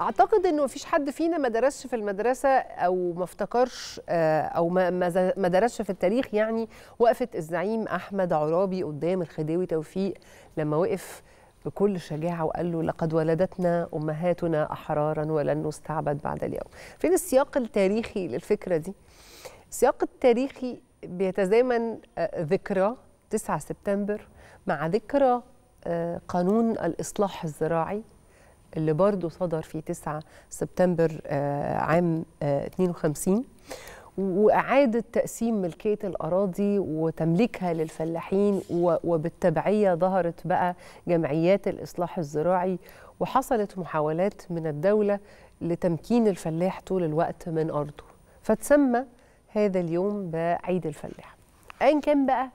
اعتقد انه مفيش حد فينا ما درسش في المدرسه او ما افتكرش آه، او ما درسش في التاريخ يعني وقفه الزعيم احمد عرابي قدام الخديوي توفيق لما وقف بكل شجاعة وقال له لقد ولدتنا أمهاتنا أحرارا ولن نستعبد بعد اليوم فين السياق التاريخي للفكرة دي؟ السياق التاريخي بيتزامن آه، ذكرى 9 سبتمبر مع ذكرى آه، قانون الإصلاح الزراعي اللي برضه صدر في 9 سبتمبر آه، عام 52 آه، وإعادة تقسيم ملكية الأراضي وتمليكها للفلاحين وبالتبعية ظهرت بقى جمعيات الإصلاح الزراعي وحصلت محاولات من الدولة لتمكين الفلاح طول الوقت من أرضه فتسمى هذا اليوم بعيد الفلاح أيا كان بقى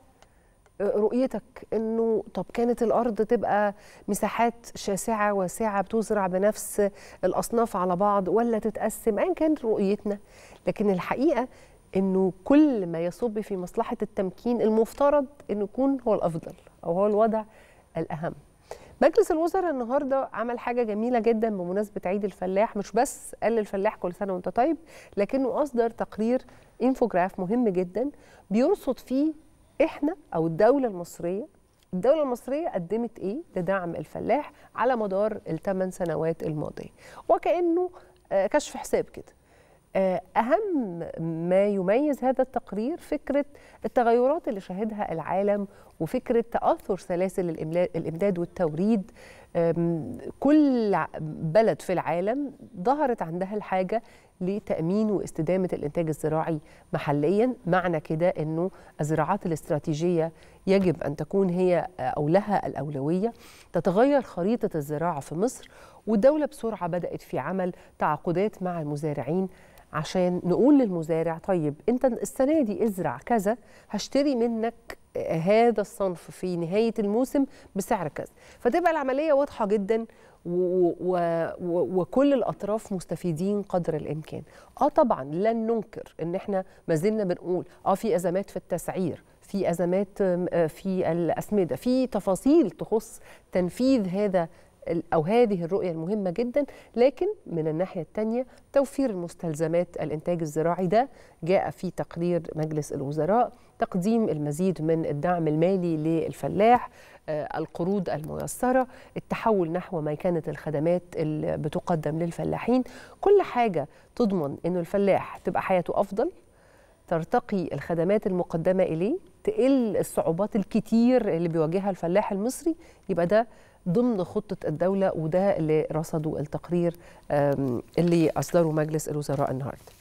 رؤيتك انه طب كانت الارض تبقى مساحات شاسعه واسعه بتزرع بنفس الاصناف على بعض ولا تتقسم ايا كانت رؤيتنا لكن الحقيقه انه كل ما يصب في مصلحه التمكين المفترض انه يكون هو الافضل او هو الوضع الاهم مجلس الوزراء النهارده عمل حاجه جميله جدا بمناسبه عيد الفلاح مش بس قال للفلاح كل سنه وانت طيب لكنه اصدر تقرير انفوجراف مهم جدا بيرصد فيه احنا او الدوله المصريه الدولة المصرية قدمت إيه لدعم الفلاح على مدار الثمان سنوات الماضية وكأنه آه، كشف حساب كده آه، أهم ما يميز هذا التقرير فكرة التغيرات اللي شهدها العالم وفكرة تأثر سلاسل الإمداد والتوريد كل بلد في العالم ظهرت عندها الحاجه لتامين واستدامه الانتاج الزراعي محليا معنى كده انه الزراعات الاستراتيجيه يجب ان تكون هي او لها الاولويه تتغير خريطه الزراعه في مصر والدوله بسرعه بدات في عمل تعاقدات مع المزارعين عشان نقول للمزارع طيب انت السنه دي ازرع كذا هشتري منك هذا الصنف في نهايه الموسم بسعر كذا فتبقى العمليه واضحه جدا وكل الاطراف مستفيدين قدر الامكان اه طبعا لن ننكر ان احنا ما زلنا بنقول اه في ازمات في التسعير في ازمات آه، في الاسمده في تفاصيل تخص تنفيذ هذا او هذه الرؤيه المهمه جدا لكن من الناحيه الثانيه توفير المستلزمات الانتاج الزراعي ده جاء في تقرير مجلس الوزراء تقديم المزيد من الدعم المالي للفلاح آه، القروض الميسرة التحول نحو ما كانت الخدمات اللي بتقدم للفلاحين كل حاجة تضمن أنه الفلاح تبقى حياته أفضل ترتقي الخدمات المقدمة إليه تقل الصعوبات الكتير اللي بيواجهها الفلاح المصري يبقى ده ضمن خطه الدوله وده اللي رصدوا التقرير اللي اصدره مجلس الوزراء النهارده